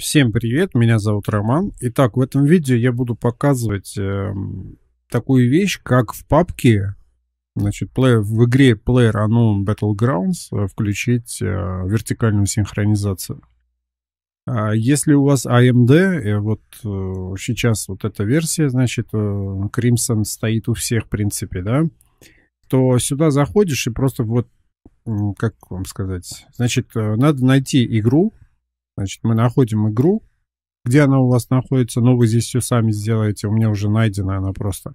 Всем привет, меня зовут Роман. Итак, в этом видео я буду показывать э, такую вещь, как в папке, значит, play, в игре Player Unknown Battlegrounds э, включить э, вертикальную синхронизацию. А если у вас AMD, э, вот э, сейчас вот эта версия, значит, э, Crimson стоит у всех, в принципе, да, то сюда заходишь и просто вот, как вам сказать, значит, э, надо найти игру, Значит, мы находим игру. Где она у вас находится? но ну, вы здесь все сами сделаете. У меня уже найдена она просто.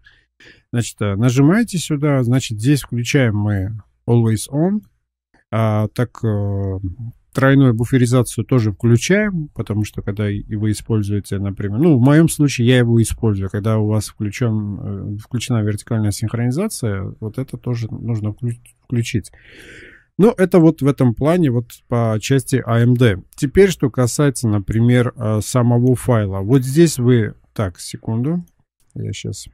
Значит, э, нажимаете сюда. Значит, здесь включаем мы Always On. А, так, э, тройную буферизацию тоже включаем, потому что когда вы используете, например, ну, в моем случае я его использую, когда у вас включен, э, включена вертикальная синхронизация, вот это тоже нужно включить. Но ну, это вот в этом плане, вот по части AMD. А Теперь, что касается, например, э, самого файла. Вот здесь вы... Так, секунду. Я сейчас...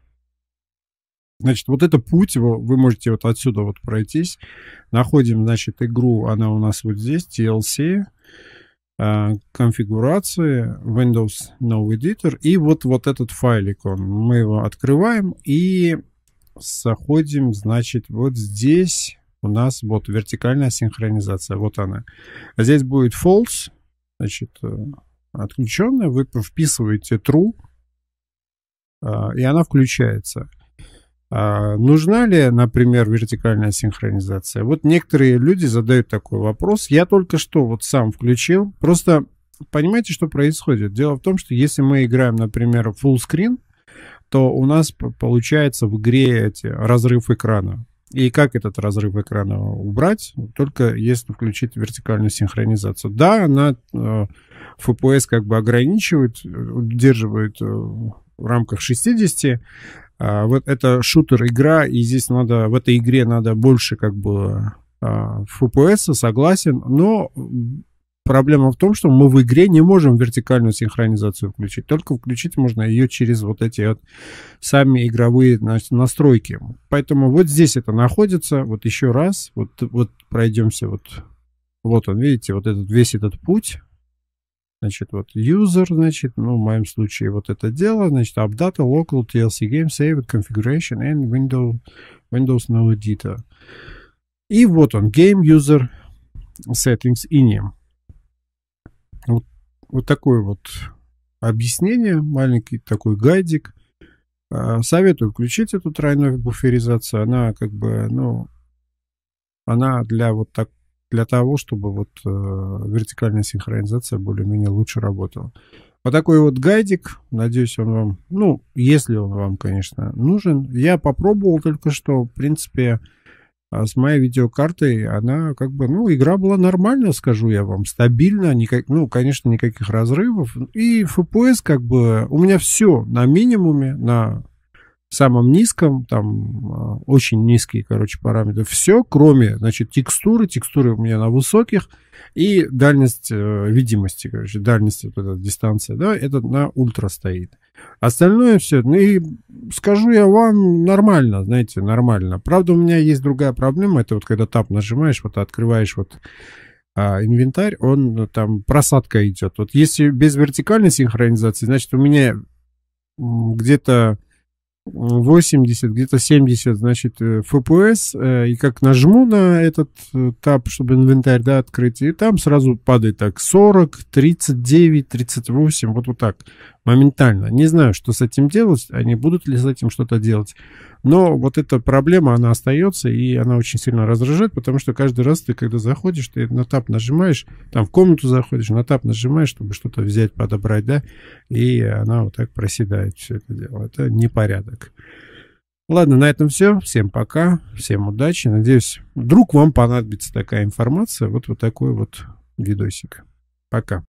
Значит, вот это путь, его вы можете вот отсюда вот пройтись. Находим, значит, игру, она у нас вот здесь, TLC, э, конфигурации, Windows No Editor, и вот, вот этот файлик, он, мы его открываем и заходим, значит, вот здесь, у нас вот вертикальная синхронизация, вот она. А здесь будет false, значит, э, отключенная, вы вписываете true, а, и она включается. А, нужна ли, например, вертикальная синхронизация? Вот некоторые люди задают такой вопрос. Я только что вот сам включил. Просто понимаете, что происходит? Дело в том, что если мы играем, например, full screen, то у нас получается в игре эти разрыв экрана. И как этот разрыв экрана убрать? Только если включить вертикальную синхронизацию. Да, она э, FPS как бы ограничивает, удерживает э, в рамках 60. А вот это шутер-игра, и здесь надо, в этой игре надо больше как бы а, FPS, согласен, но проблема в том, что мы в игре не можем вертикальную синхронизацию включить. Только включить можно ее через вот эти вот сами игровые значит, настройки. Поэтому вот здесь это находится. Вот еще раз. Вот, вот пройдемся. Вот, вот он, видите, вот этот, весь этот путь. Значит, вот user, значит, ну, в моем случае вот это дело, значит, update, local, TLC game, save, configuration, and window, Windows no editor. И вот он, game user settings in. Вот, вот такое вот объяснение, маленький такой гайдик. А, советую включить эту тройную буферизацию. Она как бы, ну, она для вот так, для того, чтобы вот э, вертикальная синхронизация более-менее лучше работала. Вот такой вот гайдик, надеюсь, он вам, ну, если он вам, конечно, нужен. Я попробовал только что, в принципе, а с моей видеокартой она как бы, ну, игра была нормально, скажу я вам, стабильно, никак, ну, конечно, никаких разрывов. И FPS как бы, у меня все на минимуме, на самом низком, там а, очень низкие, короче, параметры. Все, кроме, значит, текстуры. Текстуры у меня на высоких. И дальность э, видимости, короче, дальность, вот эта дистанция, да, этот на ультра стоит. Остальное все, ну и скажу я вам, нормально, знаете, нормально. Правда, у меня есть другая проблема, это вот когда тап нажимаешь, вот открываешь вот а, инвентарь, он э, там просадка идет. Вот если без вертикальной синхронизации, значит, у меня где-то 80, где-то 70, значит, э, FPS, э, и как нажму на этот э, таб, чтобы инвентарь, да, открыть, и там сразу падает так 40, 39, 38, вот вот так, моментально. Не знаю, что с этим делать, они а будут ли с этим что-то делать, но вот эта проблема, она остается, и она очень сильно раздражает, потому что каждый раз ты, когда заходишь, ты на таб нажимаешь, там в комнату заходишь, на таб нажимаешь, чтобы что-то взять, подобрать, да, и она вот так проседает все это дело. Это непорядок человек. Ладно, на этом все. Всем пока, всем удачи. Надеюсь, вдруг вам понадобится такая информация. Вот вот такой вот видосик. Пока.